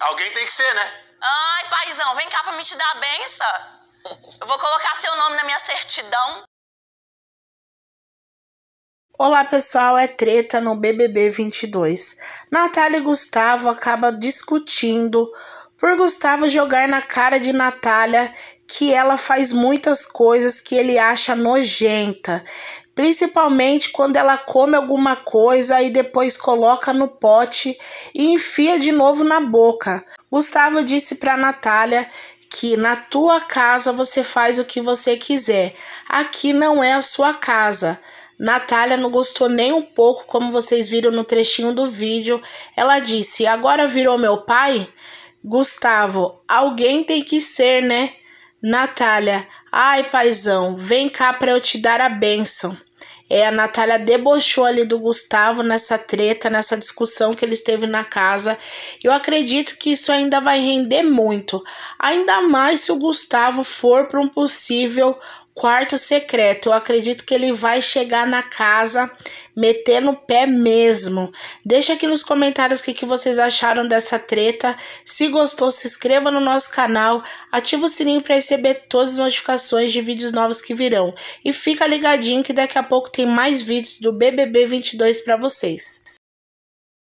Alguém tem que ser, né? Ai, paizão, vem cá pra me te dar a benção. Eu vou colocar seu nome na minha certidão. Olá pessoal, é treta no BBB 22. Natália e Gustavo acabam discutindo por Gustavo jogar na cara de Natália que ela faz muitas coisas que ele acha nojenta, principalmente quando ela come alguma coisa e depois coloca no pote e enfia de novo na boca. Gustavo disse para Natália que na tua casa você faz o que você quiser. Aqui não é a sua casa. Natália não gostou nem um pouco, como vocês viram no trechinho do vídeo. Ela disse: "Agora virou meu pai?" Gustavo, alguém tem que ser, né? Natália, ai paizão, vem cá para eu te dar a benção. É, a Natália debochou ali do Gustavo nessa treta, nessa discussão que eles teve na casa. Eu acredito que isso ainda vai render muito. Ainda mais se o Gustavo for para um possível Quarto secreto, eu acredito que ele vai chegar na casa meter no pé mesmo. Deixa aqui nos comentários o que, que vocês acharam dessa treta. Se gostou, se inscreva no nosso canal, ativa o sininho para receber todas as notificações de vídeos novos que virão. E fica ligadinho que daqui a pouco tem mais vídeos do BBB 22 para vocês.